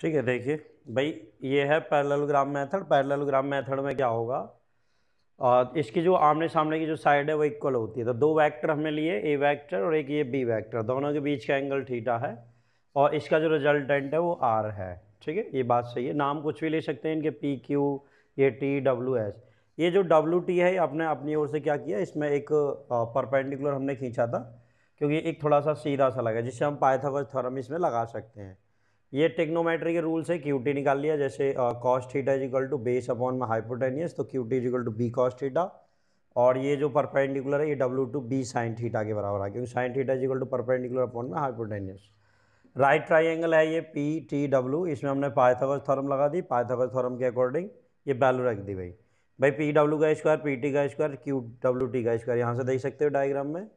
ठीक है देखिए भाई ये है पैरेललोग्राम मेथड पैरेललोग्राम मेथड में क्या होगा और इसकी जो आमने सामने की जो साइड है वो इक्वल होती है तो दो वेक्टर हमने लिए ए वेक्टर और एक ये बी वेक्टर दोनों के बीच का एंगल थीटा है और इसका जो रिजल्टेंट है वो आर है ठीक है ये बात सही है नाम कुछ भी ले सकते हैं इनके P Q A T W S ये जो डब्ल्यू टी है आपने अपनी ओर से क्या किया इसमें एक परपेंडिकुलर हमने खींचा था क्योंकि एक थोड़ा सा सीधा सा लगा जिससे हम पाइथागोरस थ्योरम इसमें लगा सकते हैं ये टेक्नोमेट्री के रूल से क्यू टी निकाल लिया जैसे cos theta is equal to base upon में हाइपोटेनियस तो Q T is equal to B cos theta और ये जो परपेंडिकुलर है ये W to B sine theta के बराबर है क्योंकि sine theta is equal to perpendicular upon में हाइपोटेनियस राइट ट्राइंगल है ये पी टी डब्ल्यू इसमें हमने पाइथागोरस थ्योरम लगा दी पाइथागोरस थ्योरम के अकॉर्डिंग ये वैल्यू रख दी भाई भाई पी डब्ल्यू का स्क्वायर पी टी का स्क्वायर क्यू डब्ल्यू टी का स्क्वायर यहाँ से देख सकते हो डायग्राम में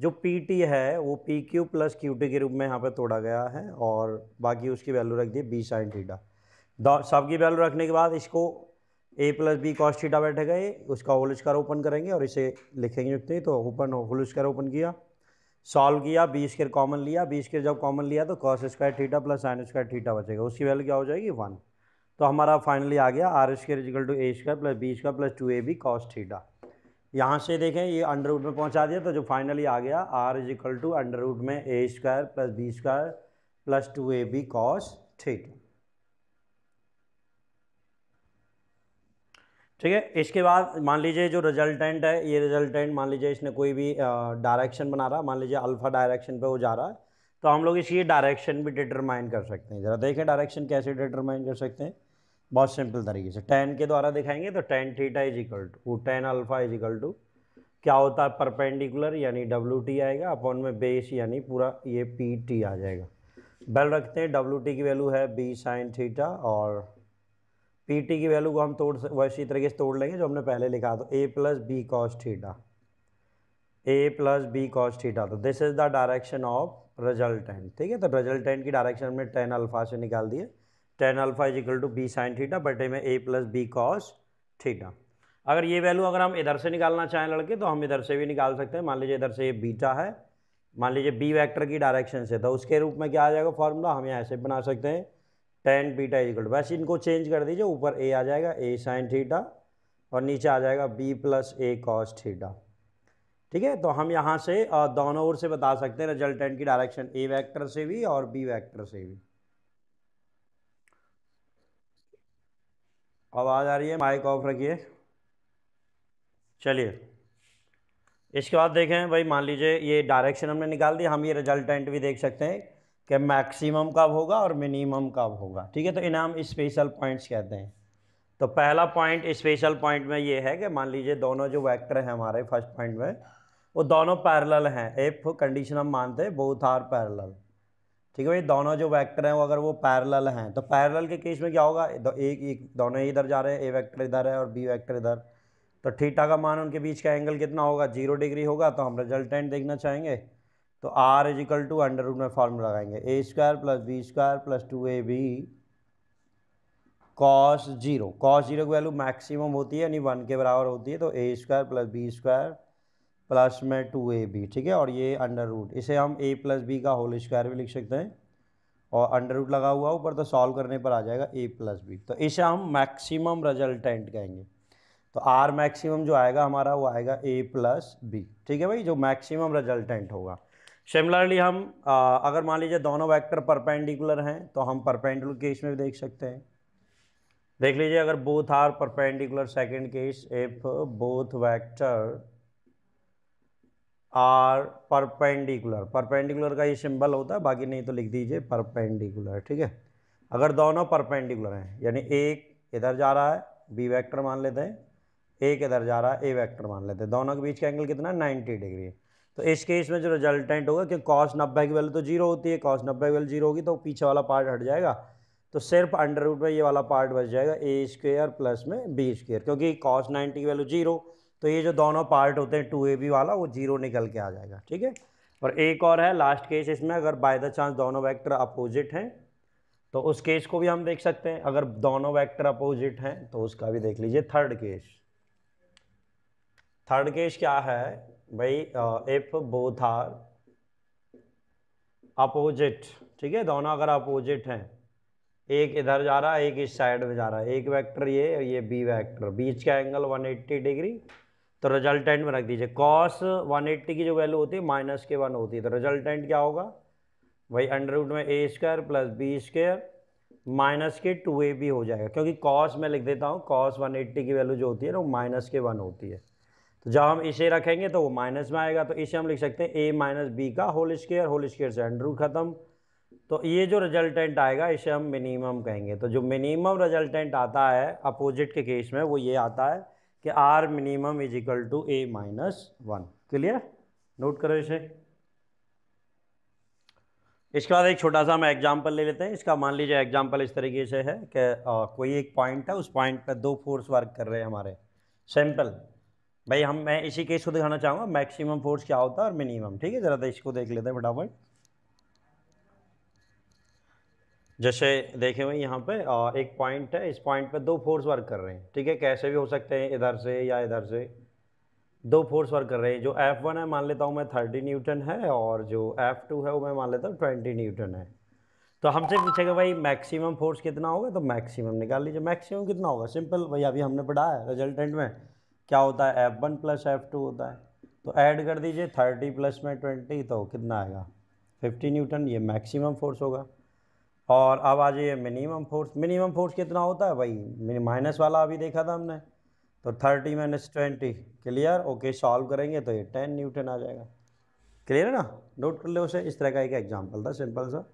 जो पी टी है वो P Q plus Q T के रूप में यहाँ पे तोड़ा गया है और बाकी उसकी वैल्यू रख दी बी साइन थीटा सब की वैल्यू रखने के बाद इसको A plus B cos theta बैठेगा ये उसका होल स्क्वायर ओपन करेंगे और इसे लिखेंगे युक्ति तो ओपन होल स्क्वायर ओपन किया सॉल्व किया बी स्क्र कॉमन लिया बी स्क्र जब कॉमन लिया तो cos square theta plus sine square theta बचेगा उसकी वैल्यू क्या हो जाएगी वन तो हमारा फाइनली आ गया R square is equal to A square plus B square plus two A B cos theta यहाँ से देखें ये अंडर रूट में पहुँचा दिया तो जो फाइनली आ गया R is equal to under root में A square plus B square plus two A B cos theta ठीक है इसके बाद मान लीजिए जो रिजल्टेंट है ये रिजल्टेंट मान लीजिए इसने कोई भी डायरेक्शन बना रहा मान लीजिए अल्फा डायरेक्शन पे वो जा रहा है तो हम लोग इसकी डायरेक्शन भी डिटरमाइन कर सकते हैं ज़रा देखें डायरेक्शन कैसे डिटरमाइन कर सकते हैं बहुत सिंपल तरीके से टेन के द्वारा दिखाएंगे तो tan theta is equal to वो tan alpha is equal to क्या होता है परपेंडिकुलर यानी डब्ल्यू टी आएगा अपॉन में बेस यानी पूरा ये पी टी आ जाएगा बैल रखते हैं डब्ल्यू टी की वैल्यू है बी साइन थीटा और पी टी की वैल्यू को हम तोड़ वैसी तरीके से तोड़ लेंगे जो हमने पहले लिखा था A plus B cos theta A plus B cos theta तो this is the direction of resultant ठीक है तो रिजल्टेंट की डायरेक्शन हमने टेन अल्फा से निकाल दिए tan alpha is equal to B sine theta बटे में A plus B cos theta अगर ये वैल्यू अगर हम इधर से निकालना चाहें लड़के तो हम इधर से भी निकाल सकते हैं मान लीजिए इधर से ये बीटा है मान लीजिए बी वैक्टर की डायरेक्शन से तो उसके रूप में क्या आ जाएगा फॉर्मूला हम यहाँ ऐसे बना सकते हैं टेन बीटा इजिकल वैसे इनको चेंज कर दीजिए ऊपर ए आ जाएगा ए साइन थीटा और नीचे आ जाएगा B plus A cos theta ठीक है तो हम यहाँ से दोनों ओर से बता सकते हैं रिजल्टेंट की डायरेक्शन ए वैक्टर से भी और बी वैक्टर से भी आवाज़ आ रही है माइक ऑफ रखिए चलिए इसके बाद देखें भाई मान लीजिए ये डायरेक्शन हमने निकाल दी हम ये रिजल्टेंट भी देख सकते हैं कि मैक्सिमम कब होगा और मिनिमम कब होगा ठीक है तो इन्हें हम स्पेशल पॉइंट्स कहते हैं तो पहला पॉइंट स्पेशल पॉइंट में ये है कि मान लीजिए दोनों जो वैक्टर हैं हमारे फर्स्ट पॉइंट में वो दोनों पैरल हैं एफ कंडीशन हम मानते हैं बोथ आर पैरल ठीक है भाई दोनों जो वैक्टर हैं वो अगर वो पैरल हैं तो पैरल के केस में क्या होगा एक एक दोनों ही इधर जा रहे हैं ए वैक्टर इधर है और बी वैक्टर इधर तो ठीठा का मान उनके बीच का एंगल कितना होगा जीरो डिग्री होगा तो हम रिजल्टेंट देखना चाहेंगे तो R is equal to under root में फॉर्मूला लगाएंगे A square plus B square plus two A B cos zero cos zero की वैल्यू मैक्सिमम होती है यानी वन के बराबर होती है तो A square plus B square plus में टू ए बी ठीक है और ये अंडर रूट इसे हम ए प्लस बी का होल स्क्वायर भी लिख सकते हैं और अंडर रूट लगा हुआ ऊपर तो सॉल्व करने पर आ जाएगा ए प्लस बी तो इसे हम मैक्सिमम रिजल्टेंट कहेंगे तो आर मैक्सिमम जो आएगा हमारा वो आएगा ए प्लस बी ठीक है भाई जो मैक्सिमम रिजल्टेंट होगा सिमिलरली हम आ, अगर मान लीजिए दोनों वैक्टर परपेंडिकुलर हैं तो हम परपेंडिकुलर केस में भी देख सकते हैं देख लीजिए अगर both are perpendicular second case if both vector are perpendicular perpendicular का ये सिंबल होता है बाकी नहीं तो लिख दीजिए परपेंडिकुलर ठीक है अगर दोनों परपेंडिकुलर हैं यानी एक इधर जा रहा है बी वेक्टर मान लेते हैं एक इधर जा रहा है ए वेक्टर मान लेते हैं दोनों के बीच का एंगल कितना है नाइन्टी डिग्री है तो इस केस में जो रिजल्टेंट होगा क्योंकि कॉस नब्बे की वैल्यू तो जीरो होती है कॉस नब्बे की वैल्यू जीरो होगी तो पीछे वाला पार्ट हट जाएगा तो सिर्फ अंडर रूट में ये वाला पार्ट बच जाएगा ए स्क्वेयर प्लस में बी स्क्वेयर क्योंकि कॉस नाइन्टी की वैल्यू जीरो तो ये जो दोनों पार्ट होते हैं टू ए बी वाला वो जीरो निकल के आ जाएगा ठीक है और एक और है लास्ट केस इसमें अगर बाय द चांस दोनों वैक्टर अपोजिट हैं तो उस केस को भी हम देख सकते हैं अगर दोनों वैक्टर अपोजिट हैं तो उसका भी देख लीजिए थर्ड केस थर्ड केस क्या है भाई इफ बोथ आर अपोजिट ठीक है दोनों अगर अपोजिट हैं एक इधर जा रहा है एक इस साइड में जा रहा है एक वेक्टर ये और ये बी वेक्टर बीच का एंगल 180 डिग्री तो रिजल्टेंट में रख दीजिए कॉस 180 की जो वैल्यू होती है माइनस के वन होती है तो रिजल्टेंट क्या होगा वही अंडर रूट में A square plus B square minus के टू ए भी हो जाएगा क्योंकि कॉस मैं लिख देता हूँ कॉस एट्टी की वैल्यू जो होती है ना वो माइनस के वन होती है तो जब हम इसे रखेंगे तो वो माइनस में आएगा तो इसे हम लिख सकते हैं ए माइनस बी का होल स्केयर होल स्केयर से अंडर रूट ख़त्म तो ये जो रिजल्टेंट आएगा इसे हम मिनिमम कहेंगे तो जो मिनिमम रिजल्टेंट आता है अपोजिट के केस में वो ये आता है कि R minimum is equal to A minus one clear note करो इसे इसके बाद एक छोटा सा हम एग्जांपल ले लेते हैं इसका मान लीजिए एग्जांपल इस तरीके से है कि कोई एक पॉइंट है उस पॉइंट पर दो फोर्स वर्क कर रहे हैं हमारे सैंपल भाई हम मैं इसी केस को दिखाना चाहूँगा मैक्सिमम फोर्स क्या होता है और मिनिमम ठीक है ज़रा तो इसको देख लेते हैं फटाफट जैसे देखे हुए यहाँ पे एक पॉइंट है इस पॉइंट पे दो फोर्स वर्क कर रहे हैं ठीक है कैसे भी हो सकते हैं इधर से या इधर से दो फोर्स वर्क कर रहे हैं जो एफ वन है मान लेता हूँ मैं थर्टी न्यूटन है और जो एफ टू है वो मैं मान लेता हूँ ट्वेंटी न्यूटन है तो हमसे पूछेगा भाई मैक्सिमम फोर्स कितना होगा तो मैक्सिमम निकाल लीजिए मैक्सिमम कितना होगा सिंपल भाई अभी हमने पढ़ा है रिजल्टेंट में क्या होता है F one plus F two होता है तो ऐड कर दीजिए थर्टी प्लस में ट्वेंटी तो कितना आएगा फिफ्टी न्यूटन ये मैक्सिमम फोर्स होगा और अब आ जाइए मिनिमम फोर्स मिनिमम फोर्स कितना होता है भाई माइनस वाला अभी देखा था हमने तो thirty minus twenty clear okay solve करेंगे तो ये टेन न्यूटन आ जाएगा क्लियर है ना नोट कर लो उसे इस तरह का एक एग्जाम्पल था सिंपल सा